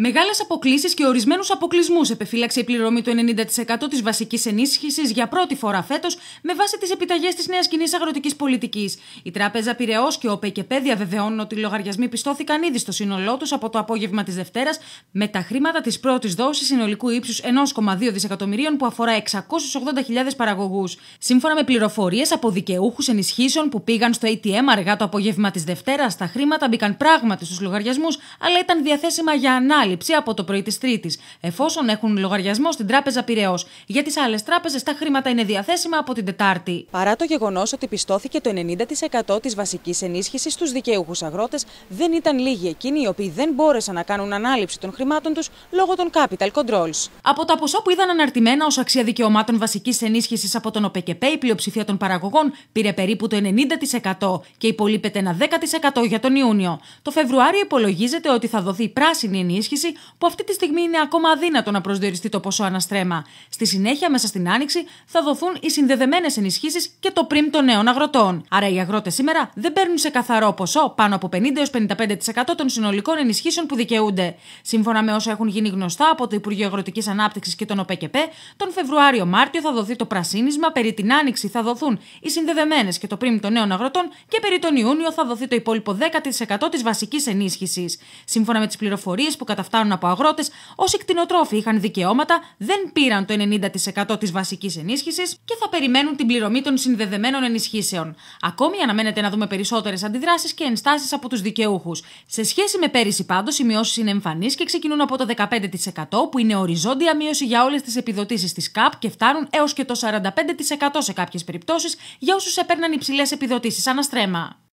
Μεγάλε αποκλήσει και ορισμένους αποκλεισμούς επεφύλαξε η πληρωμή του 90% της βασικής ενίσχυσης για πρώτη φορά φέτος με βάση τις επιταγές της νέας κοινής αγροτικής πολιτικής. Η Τράπεζα Πυραιό και ο ΠΕΚΕΠΕ διαβεβαιώνουν ότι οι λογαριασμοί πιστώθηκαν ήδη στο σύνολό τους από το απόγευμα της Δευτέρας με τα χρήματα της πρώτης δόσης συνολικού ύψους 1,2 δισεκατομμυρίων που αφορά 680.000 παραγωγούς. Σύμφωνα με πληροφορίες από δικαιούχους ενισχύσεων που πήγαν στο ATM αργά το απόγευμα της Δευτέρας, τα χρήματα μπήκαν πράγματι στους λογαριασμούς αλλά ήταν διαθέσιμα για ανάλυση κάλυψη από το πρωί της Τρίτης, εφόσον έχουν λογαριασμό στην Τράπεζα Πυραιός. Για τις άλλες τράπεζες, τα χρήματα είναι διαθέσιμα από την Τετάρτη. Παρά το γεγονός ότι πιστώθηκε το 90% της βασικής ενίσχυσης στους δικαιούχους αγρότες, δεν ήταν λίγοι εκείνοι οι οποίοι δεν μπόρεσαν να κάνουν ανάληψη των χρημάτων τους λόγω των capital controls. Από τα ποσά που είδαν αναρτημένα ως αξία δικαιωμάτων βασικής ενίσχυσης από τον ΟΠΕΚΕΠΕ, η πλειοψηφία των παραγωγών πήρε περίπου το 90% και υπολείπεται ένα 10% για τον Ιούνιο. Το Φεβρουάριο υπολογίζεται ότι θα δοθεί πράσινη ενίσχυση ενίσχυση, που αυτή τη στιγμή είναι ακόμα αδύνατο να προσδιοριστεί το ποσό αναστρέμα. Στη συνέχεια, μέσα στην άνοιξη, θα δοθούν οι συνδεδεμένες ενισχύσεις και το πριμ των νέων αγροτών. Άρα, οι αγρότες σήμερα δεν παίρνουν σε καθαρό ποσό πάνω από 50-55% των συνολικών ενισχύσεων που δικαιούνται. Σύμφωνα με όσα έχουν γίνει γνωστά από το Υπουργείο Αγροτικής Ανάπτυξης και τον ΟΠΕΚΕΠΕ, τον Φεβρουάριο-Μάρτιο θα δοθεί το πρασίνισμα, περί την άνοιξη θα δοθούν οι συνδεδεμένες και το πριμ των νέων αγροτών και περί τον Ιούνιο θα δοθεί το υπόλοιπο 10% της βασικής ενίσχυσης. Σύμφωνα με τις πληροφορίες που χρήματα φτάνουν από αγρότες, όσοι κτηνοτρόφοι είχαν δικαιώματα, δεν πήραν το 90% της βασικής ενίσχυσης και θα περιμένουν την πληρωμή των συνδεδεμένων ενισχύσεων. Ακόμη αναμένεται να δούμε περισσότερες αντιδράσεις και ενστάσεις από τους δικαιούχους. Σε σχέση με πέρυσι, πάντως, οι μειώσεις είναι εμφανείς και ξεκινούν από το 15% που είναι οριζόντια μείωση για όλες τις επιδοτήσεις της ΚΑΠ και φτάνουν έως και το 45% σε κάποιες περιπτώσεις για όσους έπαιρναν υψηλές επιδοτήσεις αναστρέμα.